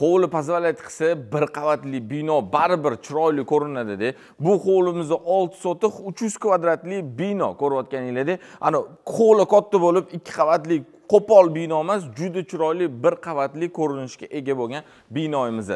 hovli pazvalat qilsa bir qavatli bino baribir chiroyli ko'rinadida bu hovlimizni olti sotix uch yuz kvadratli bino ko'rayotganinglardek ana hovli katta bo'lib ikki qavatli qo'pol bino emas juda chiroyli bir qavatli ko'rinishga ega bo'lgan binoyimiz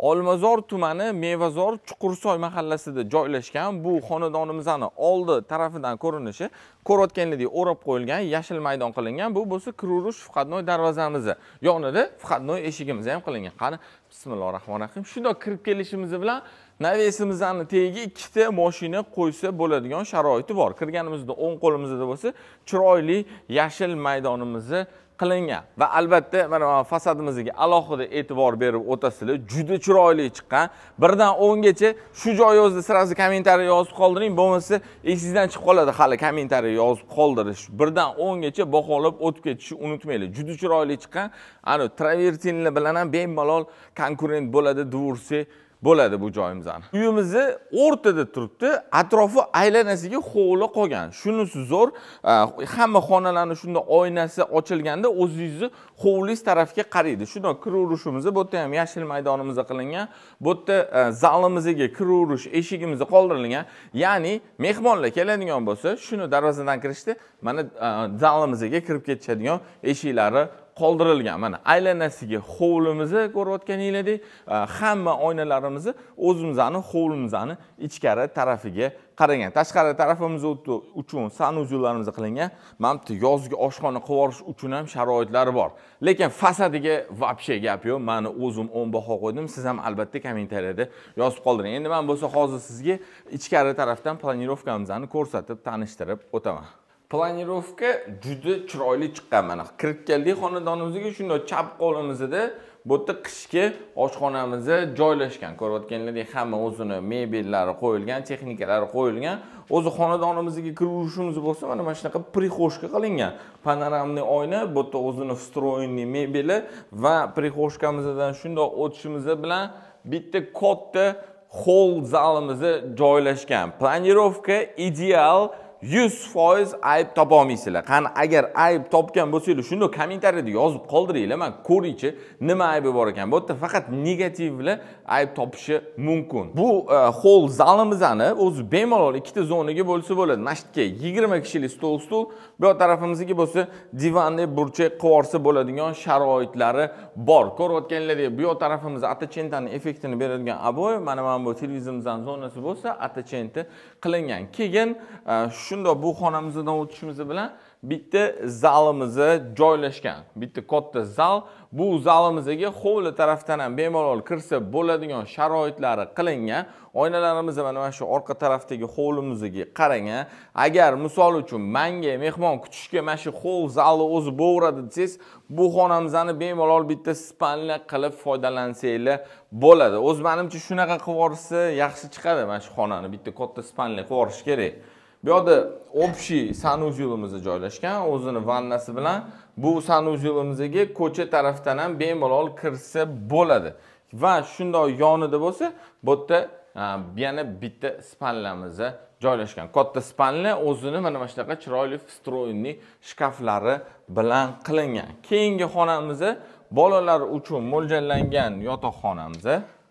olmazor tumani mevazor chuqursoy mahallasida joylashgan bu xonadonimizni oldi tarafidan ko'rinishi ko'rayotganingdek o'rab qo'yilgan yashil maydon qilingan bu bo'lsa kiruvurish fuqadnoy darvozamizni yonida fuqadnoy eshigimiz ham qilingan qani bismillohi rohmanir rohim shundoq kirib kelishimiz bilan navesimizni tagiga ikkita moshina qo'ysa bo'ladigan sharoiti bor kirganimizda o'ng qo'limizda bo'lsa chiroyli yashil maydonimizni qilingan va albatta mana fasadimizga alohida e'tibor berib o'tasizlar juda chiroyli chiqqan birdan o'ngacha shu joyingizda сразу kommentariy yozib qoldiring bo'lmasa esingizdan chiqib qoladi hali kommentariy yozib qoldirish birdan o'ngacha baholab o'tib ketishni unutmanglar juda chiroyli chiqqan ana travertinlar bilan ham bemalol konkurent bo'ladi dvorsi bo'ladi bu joyimizni uyimizni o'rtada turibdi atrofi aylanasiga hovli qolgan shunisi zo'r e, hamma xonalarni shunda oynasi ochilganda o'zingizni hovlingiz tarafga qaraydi shundoq kiraverish bu yerda ham yashil maydonimizda qilingan bu yerda e, zalimizga kiraverish eshigimiz qoldirilgan ya'ni mehmonlar keladigan bo'lsa shuni darvozadan kirishdi mana e, zalimizga kirib ketishadigan eshiklari qoldirilgan mana aylanasiga hovlimizni ko'rayotganinglardek hamma oynalarimizni o'zimizni hovlimizni ichkari tarafiga qaragan tashqari tarafimiz uchun sanuzullarimiz qilingan mana bu yozgi oshxona qilib yuborish uchun ham sharoitlari bor lekin fasadiga вообще gap yo'q mani o'zim o'n baho qo'ydim siz ham albatta kommentariyada yozib qoldiring endi man bo'lsa hozir sizga ichkari tarafdan planirovkamizni ko'rsatib tanishtirib o'taman planirovka juda chiroyli chiqqan mana kirib kiritgandik xonadonimizga shunday chap qo'limizda bu yerda qishki oshxonamiz joylashgan ko'rayotganlaringiz hamma o'zini mebellari qo'yilgan texnikalari qo'yilgan o'zi xonadonimizga kirishimiz bo'lsa mana mana shunaqa прихожка qilingan panoramniy oyna bu yerda o'zini встроенный mebeli va прихожкамizdan shundoq o'tishimiz bilan bitta katta hol zalimiz joylashgan planirovka ideal yuz foiz ayb topolmaysizlar qani agar ayb topgan bo'lsanglar shundoq kommentariyada yozib qoldiringlar man ko'ringchi nima aybi bor ekan bu yerda faqat negativlar ayb topishi mumkin bu e, hol zalimizni o'zi bemalol ikkita zonaga bo'lsa bo'ladi mana shu yerga yigirma kishilik stol stul bu yoq tarafimizniki bo'lsa divanli burchak qilib yuborsa bo'ladigan sharoitlari bor ko'rayotganlardek bu yoq tarafimiz atachentani effektini beradigan aboy mana mana bu televizorimizni zonasi bo'lsa atachenti qilingan keyin e, shundoq bu xonamizdan o'tishimiz bilan bitta zalimiz joylashgan bitta katta zal bu zalimizga hovli tarafdan ham bemalol kirsa bo'ladigan sharoitlari qilingan oynalarimiz mana mana shu orqa tarafdagi hovlimizga qarang agar misol uchun manga mehmon kutishga mana shu hol zalni o'zi bo'laveradi desangiz bu xonamizni bemalol bitta spalniya qilib foydalansanglar bo'ladi o'zi manimcha shunaqa qilib yuborsa yaxshi chiqadi mana shu xonani bitta katta spalniya qilib yuborish kerak bu yerda общий sanuzilimiz joylashgan o'zini vannasi bilan bu sanuzelimizga ko'cha tarafdan ham bemalol kirsa bo'ladi va shunday yonida bo'lsa bu yerda yana bitta spanlamiz joylashgan katta spanla o'zini mana mana shunaqa chiroyli встроенный shkaflari bilan qilingan keyingi xonamiz bolalar uchun mo'ljallangan yotoqxonamiz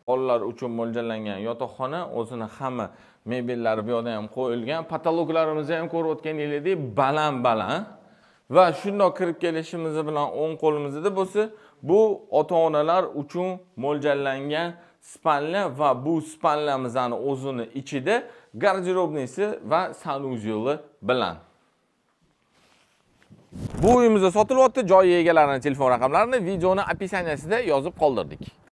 bolalar uchun mo'ljallangan yotoqxona o'zini hamma mebellari bu yoqda ham qo'yilgan patologlarimizni ham ko'rib o'tganinglardek baland baland va shundoq kirib kelishimiz bilan o'ng qo'limizda bo'lsa bu ota onalar uchun mo'ljallangan spanla va bu spanlamizni o'zini ichida garderobnisi va sanuzeli bilan bu uyimizda sotilyapti joy egalarining telefon raqamlarini videoni описаниясida yozib qoldirdik